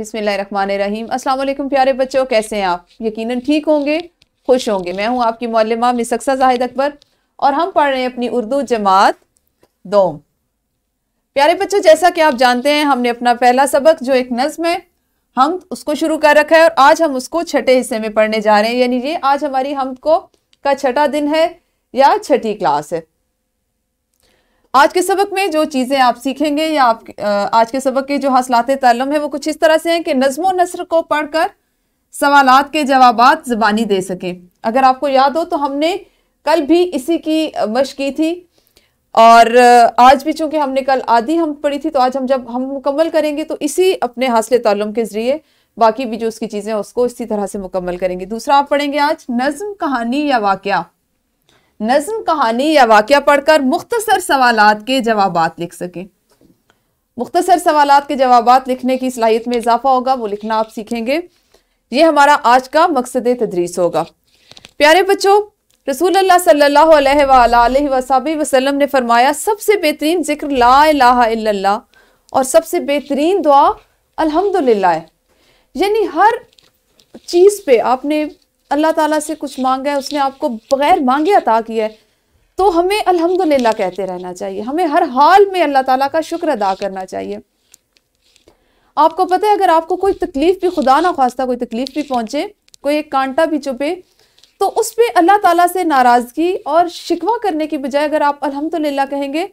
बिसमीम अस्सलाम प्यारे बच्चों कैसे हैं आप यकीनन ठीक होंगे खुश होंगे मैं हूं आपकी मौलमा मिस अक्सा जाहिद अकबर और हम पढ़ रहे हैं अपनी उर्दू जमात दोम प्यारे बच्चों जैसा कि आप जानते हैं हमने अपना पहला सबक जो एक नज्म है हम उसको शुरू कर रखा है और आज हम उसको छठे हिस्से में पढ़ने जा रहे हैं यानी ये आज हमारी हम को का छठा दिन है या छठी क्लास है आज के सबक में जो चीज़ें आप सीखेंगे या आप आज के सबक के जो हौसलात तलम है वो कुछ इस तरह से हैं कि नज़म नसर को पढ़ कर सवाल के जवाब ज़बानी दे सकें अगर आपको याद हो तो हमने कल भी इसी की मश की थी और आज भी चूँकि हमने कल आधी हम पढ़ी थी तो आज हम जब हम मुकम्मल करेंगे तो इसी अपने हासिल तलम के ज़रिए बाकी भी जो उसकी चीज़ें हैं उसको इसी तरह से मुकम्मल करेंगे दूसरा आप पढ़ेंगे आज नज़म कहानी या वाक़ नज्म कहानी या वाक़ पढ़कर मुख्तसर सवाल के जवाब लिख सकें मुख्तसर सवालत के जवाब लिखने की सलाहियत में इजाफा होगा वो लिखना आप सीखेंगे ये हमारा आज का मकसद तदरीस होगा प्यारे बच्चों रसूल अल्लाह सल्लल्लाहु अलैहि वसल्लम ने फरमाया सबसे बेहतरीन जिक्र ला इलाहा इल्लल्लाह और सबसे बेहतरीन दुआ अल्हम्दुलिल्लाह है यानी हर चीज़ पे आपने अल्लाह ताला से कुछ मांगा है उसने आपको बग़ैर मांगे अता किया है तो हमें अल्हम्दुलिल्लाह कहते रहना चाहिए हमें हर हाल में अल्लाह ताला का शुक्र अदा करना चाहिए आपको पता है अगर आपको कोई तकलीफ़ भी खुदा ना खास्ता कोई तकलीफ़ भी पहुँचे कोई एक कांटा भी चुपे तो उस पर अल्लाह ताला से नाराज़गी और शिकवा करने की बजाय अगर आप अल्हम्दुलिल्लाह कहेंगे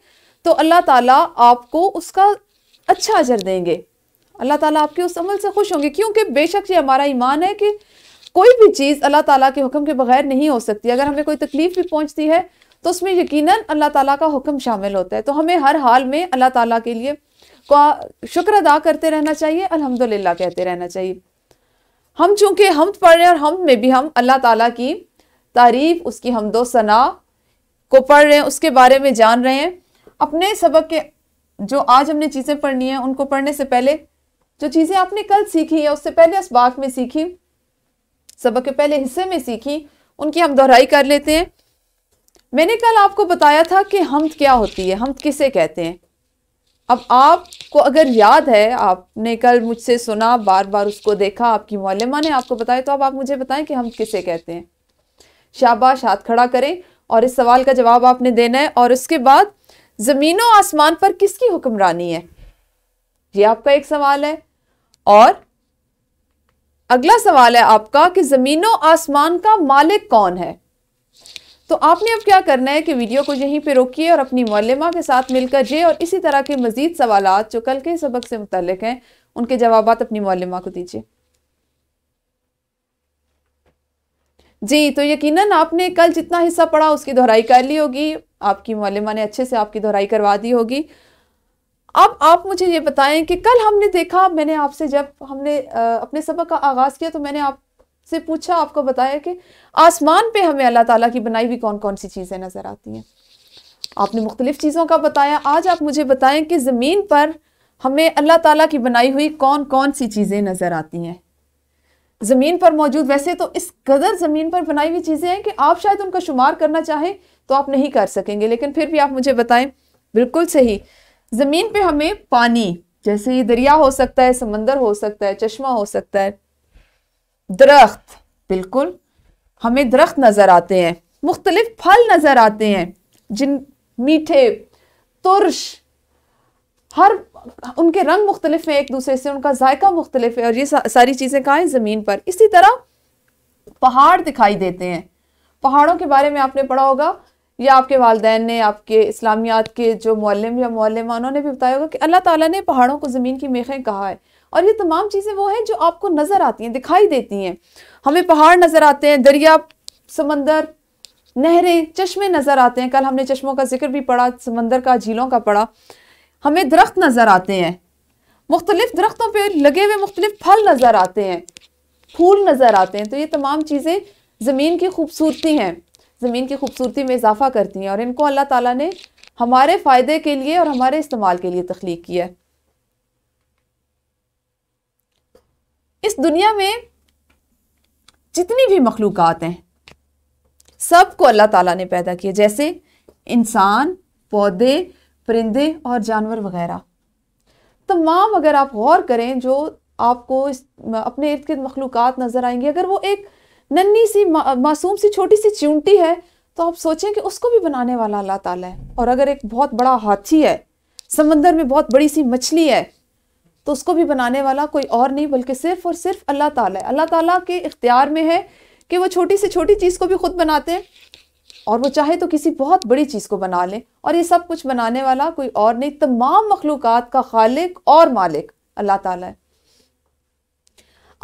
तो अल्लाह ताला आपको उसका अच्छा अजर देंगे अल्लाह ताला आपके उस अमल से खुश होंगे क्योंकि बेशक ये हमारा ईमान है कि कोई भी चीज़ अल्लाह ताला के हुक्म के बगैर नहीं हो सकती अगर हमें कोई तकलीफ़ भी पहुंचती है तो उसमें यकीनन अल्लाह ताला का हुक्म शामिल होता है तो हमें हर हाल में अल्लाह ताला के लिए का शुक्र अदा करते रहना चाहिए अल्हम्दुलिल्लाह कहते रहना चाहिए हम चूँकि हम पढ़ रहे हैं और हम में भी हम अल्लाह ताला की तारीफ़ उसकी हमदो सना को पढ़ रहे हैं उसके बारे में जान रहे हैं अपने सबक के जो आज हमने चीज़ें पढ़नी हैं उनको पढ़ने से पहले जो चीज़ें आपने कल सीखी या उससे पहले इस बाग में सीखी सबक के पहले हिस्से में सीखी उनकी हम दोहराई कर लेते हैं मैंने कल आपको बताया था कि हमद क्या होती है हमद किसे कहते हैं अब आपको अगर याद है आपने कल मुझसे सुना बार बार उसको देखा आपकी मौलमा ने आपको बताया तो अब आप मुझे बताएं कि हम किसे कहते हैं शाबाश हाथ खड़ा करें और इस सवाल का जवाब आपने देना है और उसके बाद ज़मीनों आसमान पर किसकी हुक्मरानी है ये आपका एक सवाल है और अगला सवाल है आपका कि ज़मीनों आसमान का मालिक कौन है तो आपने अब क्या करना है कि वीडियो को यहीं पे रोकिए और अपनी मौलमा के साथ मिलकर जे और इसी तरह के मज़ीद सवाल जो कल के सबक से मुतल हैं उनके जवाब अपनी मौलमा को दीजिए जी तो यकीनन आपने कल जितना हिस्सा पढ़ा उसकी दोहराई कर ली होगी आपकी मौलमा ने अच्छे से आपकी दोहराई करवा दी होगी अब आप मुझे ये बताएं कि कल हमने देखा मैंने आपसे जब हमने अपने सबक का आगाज़ किया तो मैंने आपसे पूछा आपको बताया कि आसमान पे हमें अल्लाह ताला की बनाई हुई कौन कौन सी चीज़ें नज़र आती हैं आपने मुख्तलिफ़ चीज़ों का बताया आज आप मुझे बताएं कि ज़मीन पर हमें अल्लाह ताला की बनाई हुई कौन कौन सी चीज़ें नज़र आती हैं ज़मीन पर मौजूद वैसे तो इस कदर ज़मीन पर बनाई हुई चीज़ें हैं कि आप शायद उनका शुमार करना चाहें तो आप नहीं कर सकेंगे लेकिन फिर भी आप मुझे बताएं बिल्कुल सही ज़मीन पे हमें पानी जैसे ये दरिया हो सकता है समंदर हो सकता है चश्मा हो सकता है दरख्त बिल्कुल हमें दरख्त नज़र आते हैं मुख्तलिफ फल नज़र आते हैं जिन मीठे तुरश हर उनके रंग मुख्तलिफ हैं एक दूसरे से उनका जायका मुख्तलिफ है और ये सारी चीज़ें कहा हैं ज़मीन पर इसी तरह पहाड़ दिखाई देते हैं पहाड़ों के बारे में आपने पढ़ा होगा या आपके वालदेन ने आपके इस्लामियात के जो मौलम या मौलमा उन्होंने भी बताया होगा कि अल्लाह ताला ने पहाड़ों को ज़मीन की मेखें कहा है और ये तमाम चीज़ें वो हैं जो आपको नज़र आती हैं दिखाई देती हैं हमें पहाड़ नज़र आते हैं दरिया समंदर नहरें चश्मे नज़र आते हैं कल हमने चश्मों का जिक्र भी पढ़ा समंदर का झीलों का पढ़ा हमें दरख्त नज़र आते हैं मुख्तलिफ दरख्तों पर लगे हुए मुख्तलिफ फल नज़र आते हैं फूल नज़र आते हैं तो ये तमाम चीज़ें ज़मीन की खूबसूरती हैं ज़मीन की खूबसूरती में इजाफ़ा करती हैं और इनको अल्लाह ताला ने हमारे फ़ायदे के लिए और हमारे इस्तेमाल के लिए तख्लीक किया है इस दुनिया में जितनी भी मखलूक हैं सब को अल्लाह ताला ने पैदा किया जैसे इंसान पौधे परिंदे और जानवर वगैरह तमाम अगर आप गौर करें जो आपको इस अपने इर्द गिर्द मखलूक नज़र आएंगी अगर वो एक नन्नी सी मा, मासूम सी छोटी सी चूंटी है तो आप सोचें कि उसको भी बनाने वाला अल्लाह ताला है और अगर एक बहुत बड़ा हाथी है समंदर में बहुत बड़ी सी मछली है तो उसको भी बनाने वाला कोई और नहीं बल्कि सिर्फ और सिर्फ अल्लाह ताला है अल्लाह ताला के इख्तियार में है कि वो छोटी से छोटी चीज़ को भी खुद बनाते हैं और वो चाहे तो किसी बहुत बड़ी चीज़ को बना लें और ये सब कुछ बनाने वाला कोई और नहीं तमाम मखलूक़ात का खालिक और मालिक अल्लाह ताला है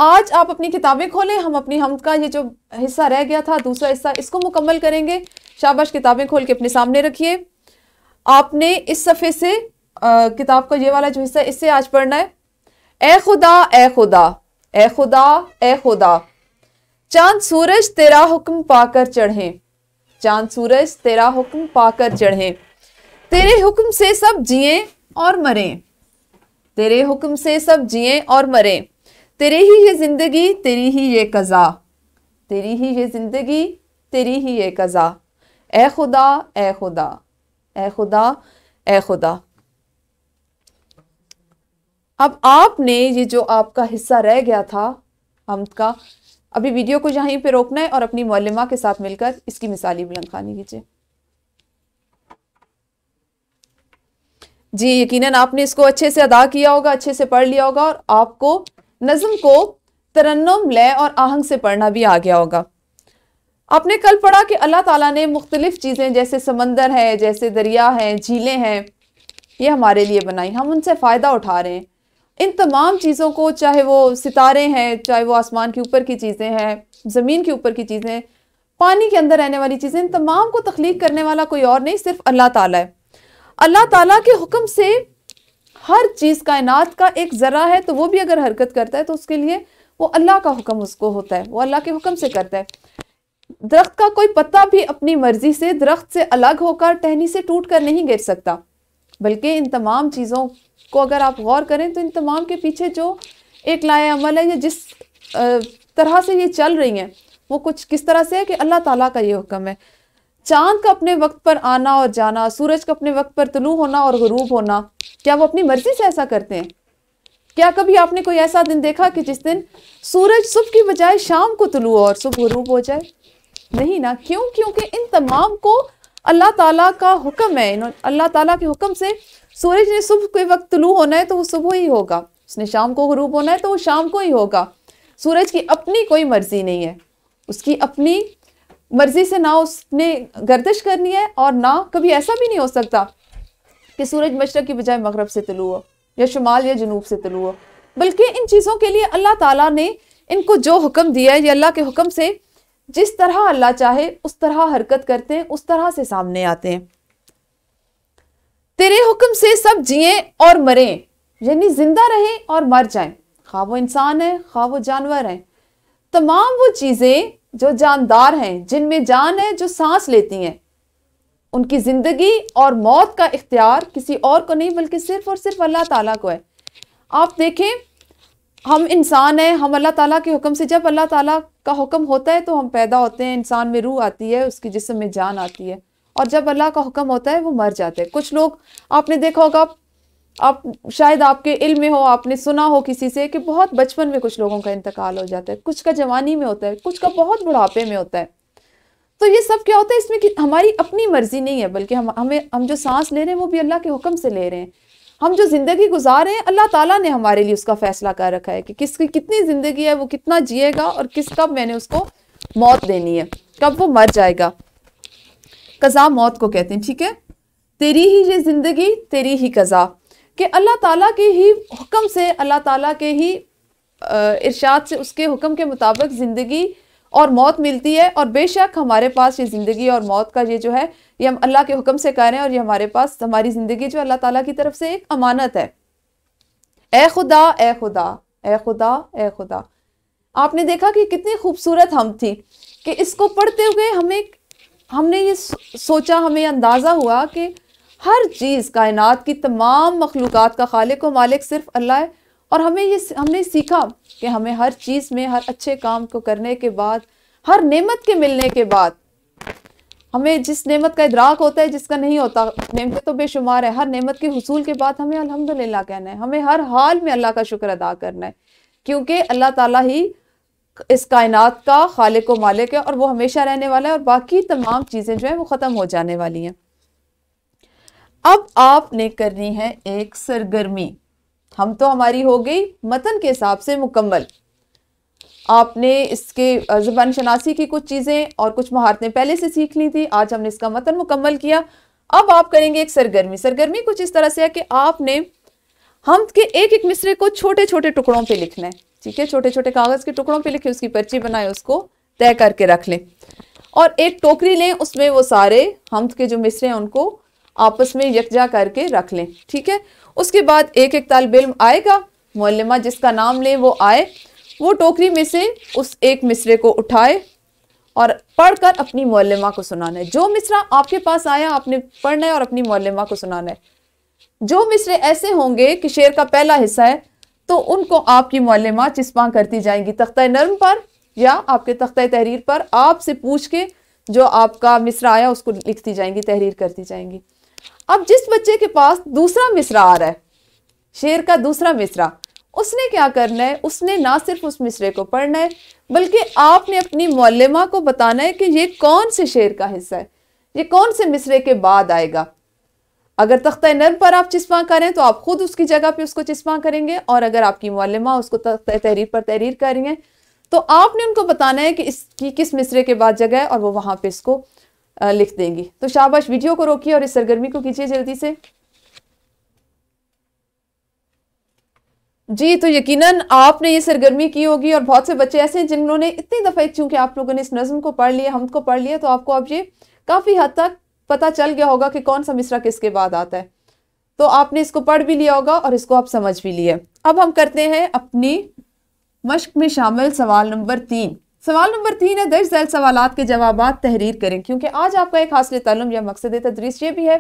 आज आप अपनी किताबें खोलें हम अपनी हम का ये जो हिस्सा रह गया था दूसरा हिस्सा इसको मुकम्मल करेंगे शाबाश किताबें खोल के अपने सामने रखिए आपने इस सफ़े से किताब का ये वाला जो हिस्सा इससे आज पढ़ना है ए खुदा ए खुदा ए खुदा ए खुदा चांद सूरज तेरा हुक्म पाकर चढ़ें चांद सूरज तेरा हुक्म पाकर चढ़ें तेरे हुक्म से सब जिए और मरें तेरे हुक्म से सब जिए और मरें तेरे ही ये ज़िंदगी तेरी ही ये कज़ा तेरी ही ये ज़िंदगी तेरी ही ये कज़ा ए खुदा ए खुदा ए खुदा ए खुदा अब आपने ये जो आपका हिस्सा रह गया था हम का अभी वीडियो को यहीं पे रोकना है और अपनी मौलिमा के साथ मिलकर इसकी मिसाली बुलंद खानी कीजिए जी यकीनन आपने इसको अच्छे से अदा किया होगा अच्छे से पढ़ लिया होगा और आपको नज़म को तरन्नम लय और आहंग से पढ़ना भी आ गया होगा आपने कल पढ़ा कि अल्लाह ताला ने मुख्तलिफ़ चीज़ें जैसे समंदर है जैसे दरिया हैं झीलें हैं ये हमारे लिए बनाई हम उनसे फ़ायदा उठा रहे हैं इन तमाम चीज़ों को चाहे वो सितारे हैं चाहे वो आसमान के ऊपर की चीज़ें हैं ज़मीन के ऊपर की चीज़ें पानी के अंदर रहने वाली चीज़ें इन तमाम को तख्लीक करने वाला कोई और नहीं सिर्फ अल्लाह ताला है अल्लाह ताला के हुक्म से हर चीज़ कायनात का एक ज़रा है तो वो भी अगर हरकत करता है तो उसके लिए वो अल्लाह का हुक्म उसको होता है वो अल्लाह के हुक्म से करता है दरख्त का कोई पत्ता भी अपनी मर्जी से दरख्त से अलग होकर टहनी से टूट कर नहीं गिर सकता बल्कि इन तमाम चीज़ों को अगर आप गौर करें तो इन तमाम के पीछे जो एक लाए अमल है या जिस तरह से ये चल रही हैं वो कुछ किस तरह से है कि अल्लाह ताला का ये हुक्म है चांद का अपने वक्त पर आना और जाना सूरज का अपने वक्त पर तुलू होना और गरूब होना क्या वो अपनी मर्जी से ऐसा करते हैं क्या कभी आपने कोई ऐसा दिन देखा कि जिस दिन सूरज सुबह की बजाय शाम को तुलू और सुबह रूप हो जाए नहीं ना क्यों क्योंकि इन तमाम को अल्लाह ताला का हुक्म है अल्लाह ताला के हुक्म से सूरज ने सुबह के वक्त तुलू होना है तो वो सुबह ही होगा उसने शाम को गरूब होना है तो वो शाम को ही होगा सूरज की अपनी कोई मर्ज़ी नहीं है उसकी अपनी मर्ज़ी से ना उसने गर्दिश करनी है और ना कभी ऐसा भी नहीं हो सकता कि सूरज मशरक की बजाय मगरब से तलु हो या शुमाल या जनूब से तलु हो बल्कि इन चीज़ों के लिए अल्लाह ताला ने इनको जो हुक्म दिया है ये अल्लाह के हुक्म से जिस तरह अल्लाह चाहे उस तरह हरकत करते हैं उस तरह से सामने आते हैं तेरे हुक्म से सब जिए और मरे यानी जिंदा रहें और मर जाएं खा वो इंसान है खा वो जानवर है तमाम वो चीज़ें जो जानदार हैं जिनमें जान है जो सांस लेती हैं उनकी ज़िंदगी और मौत का इख्तियार किसी और को नहीं बल्कि सिर्फ़ और सिर्फ अल्लाह ताला को है आप देखें हम इंसान हैं हम अल्लाह ताला के हुक्म से जब अल्लाह ताला का हुक्म होता है तो हम पैदा होते हैं इंसान में रूह आती है उसके जिसम में जान आती है और जब अल्लाह का हुक्म होता है वो मर जाते हैं कुछ लोग आपने देखा होगा आप शायद आपके इल्म में हो आपने सुना हो किसी से कि बहुत बचपन में कुछ लोगों का इंतकाल हो जाता है कुछ का जवानी में होता है कुछ का बहुत बुढ़ापे में होता है तो ये सब क्या होता है इसमें कि हमारी अपनी मर्ज़ी नहीं है बल्कि हम हमें हम जो सांस ले रहे हैं वो भी अल्लाह के हुक्म से ले रहे हैं हम जो ज़िंदगी गुजार रहे हैं अल्लाह ताला ने हमारे लिए उसका फ़ैसला कर रखा है कि किसकी कितनी ज़िंदगी है वो कितना जिएगा और किस कब मैंने उसको मौत देनी है कब वो मर जाएगा कज़ा मौत को कहते हैं ठीक है तेरी ही ये ज़िंदगी तेरी ही कज़ा कि अल्लाह ताला के ही हुक्म से अल्लाह ताला के ही इरशाद से उसके हुक्म के मुताबिक ज़िंदगी और मौत मिलती है और बेशक हमारे पास ये ज़िंदगी और मौत का ये जो है ये हम अल्लाह के हुक्म से कर रहे हैं और ये हमारे पास हमारी ज़िंदगी जो अल्लाह ताला की तरफ से एक अमानत है ए खुदा ए खुदा ए खुदा ए खुदा आपने देखा कि कितनी खूबसूरत हम थी कि इसको पढ़ते हुए हमें हमने ये सोचा हमें अंदाज़ा हुआ कि हर चीज़ कायनात की तमाम मखलूक़ात का खालिक व मालिक सिर्फ अल्लाह है और हमें ये हमने सीखा कि हमें हर चीज़ में हर अच्छे काम को करने के बाद हर नेमत के मिलने के बाद हमें जिस नेमत का इदराक होता है जिसका नहीं होता नेमत तो बेशुमार है हर नेमत के हसूल के बाद हमें अल्हम्दुलिल्लाह कहना है हमें हर हाल में अल्लाह का शुक्र अदा करना है क्योंकि अल्लाह ताला ही इस कायनात का खालिक व मालिक है और वो हमेशा रहने वाला है और बाकी तमाम चीज़ें जो हैं वो ख़त्म हो जाने वाली हैं अब आपने करनी है एक सरगर्मी हम तो हमारी हो गई मतन के हिसाब से मुकम्मल आपने इसके ज़बान शनासी की कुछ चीज़ें और कुछ महारतें पहले से सीख ली थी आज हमने इसका मतन मुकम्मल किया अब आप करेंगे एक सरगर्मी सरगर्मी कुछ इस तरह से है कि आपने हम के एक एक मिसरे को छोटे छोटे टुकड़ों पे लिखना है ठीक है छोटे छोटे कागज़ के टुकड़ों पे लिखे उसकी पर्ची बनाए उसको तय करके रख लें और एक टोकरी लें उसमें वो सारे हम के जो मिसरे हैं उनको आपस में यकजा करके रख लें ठीक है उसके बाद एक एक तालब इम आएगा मौलमा जिसका नाम लें वो आए वो टोकरी में से उस एक मिसरे को उठाए और पढ़कर अपनी मौलमा को सुनाना है जो मिसरा आपके पास आया आपने पढ़ना है और अपनी मौलमा को सुनाना है जो मिसरे ऐसे होंगे कि शेर का पहला हिस्सा है तो उनको आपकी मौलमा चिस्पा करती जाएंगी तख़्त नर्म पर या आपके तख्त तहरीर पर आपसे पूछ के जो आपका मिसरा आया उसको लिखती जाएंगी तहरीर करती जाएंगी अब जिस बच्चे के पास दूसरा मिसरा आ रहा है शेर का दूसरा मिसरा उसने क्या करना है उसने ना सिर्फ उस मिसरे को पढ़ना है बल्कि आपने अपनी मौलमा को बताना है कि ये कौन से शेर का हिस्सा है ये कौन से मिसरे के बाद आएगा अगर तख्त नर्म पर आप चश्मा करें तो आप ख़ुद उसकी जगह पे उसको चश्मा करेंगे और अगर आपकी मौलमा उसको तख्त तहरीर पर तहरीर करेंगे तो आपने उनको बताना है कि इसकी किस मिसरे के बाद जगह है और वो वहाँ पर इसको लिख देंगी तो शाबाश वीडियो को रोकिए और इस सरगर्मी को कीजिए जल्दी से जी तो यकीनन आपने ये सरगर्मी की होगी और बहुत से बच्चे ऐसे हैं जिन्होंने इतनी दफ़े चूंकि आप लोगों ने इस नज़म को पढ़ लिया हम को पढ़ लिया तो आपको अब ये काफ़ी हद तक पता चल गया होगा कि कौन सा मिसरा किसके बाद आता है तो आपने इसको पढ़ भी लिया होगा और इसको आप समझ भी लिया अब हम करते हैं अपनी मश्क में शामिल सवाल नंबर तीन सवाल नंबर तीन है दर्ज दैल सवाल के जवाब तहरीर करें क्योंकि आज आपका एक हासिल तलम या मकसद तदरीस ये भी है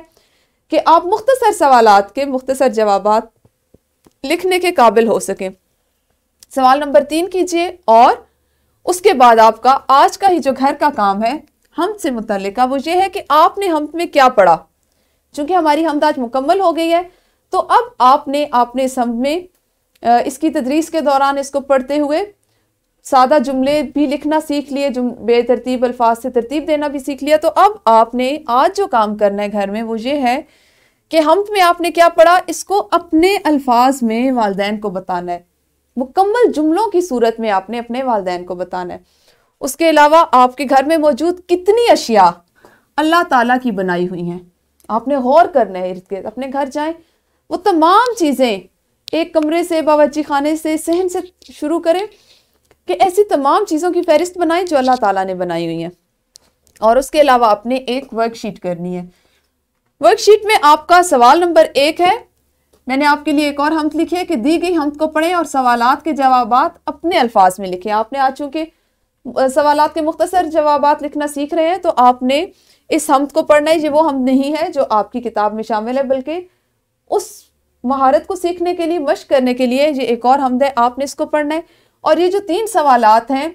कि आप मुख्तसर सवाल के मुख्तसर जवाब लिखने के काबिल हो सकें सवाल नंबर तीन कीजिए और उसके बाद आपका आज का ही जो घर का काम है हम से मुतल वो ये है कि आपने हम में क्या पढ़ा चूँकि हमारी हमद आज मुकम्मल हो गई है तो अब आपने आपने इस हम में इसकी तदरीस के दौरान इसको पढ़ते हुए सादा जुमले भी लिखना सीख लिए जुम बेतरतीब अल्फाज से तरतीब देना भी सीख लिया तो अब आपने आज जो काम करना है घर में वो ये है कि हम में आपने क्या पढ़ा इसको अपने अल्फाज में वालदेन को बताना है मुकम्मल जुमलों की सूरत में आपने अपने वालदेन को बताना है उसके अलावा आपके घर में मौजूद कितनी अशिया अल्लाह ताला की बनाई हुई हैं आपने गौर करना है इर्द गिर्द अपने घर जाएं वो तमाम चीज़ें एक कमरे से बावची खाने से सहन से शुरू करें कि ऐसी तमाम चीज़ों की फहरिस्त बनाएं जो अल्लाह ताला ने बनाई हुई है और उसके अलावा आपने एक वर्कशीट करनी है वर्कशीट में आपका सवाल नंबर एक है मैंने आपके लिए एक और हम लिखी है कि दी गई हम को पढ़ें और सवालत के जवाब अपने अल्फाज में लिखें आपने आज चूँकि सवाल के मुख्तर जवाब लिखना सीख रहे हैं तो आपने इस हम को पढ़ना है ये वो हम नहीं है जो आपकी किताब में शामिल है बल्कि उस महारत को सीखने के लिए मश्क करने के लिए ये एक और हमद है आपने इसको पढ़ना है और ये जो तीन सवाल हैं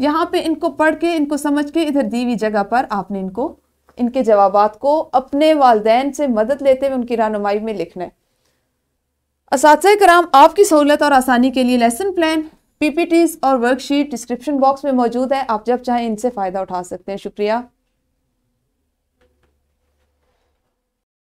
यहाँ पे इनको पढ़ के इनको समझ के इधर दी हुई जगह पर आपने इनको इनके जवाब को अपने वालदेन से मदद लेते हुए उनकी रहनुमाई में लिखना है इस कराम आपकी सहूलत और आसानी के लिए लेसन प्लान पीपीटीज और वर्कशीट डिस्क्रिप्शन बॉक्स में मौजूद है आप जब चाहें इनसे फ़ायदा उठा सकते हैं शुक्रिया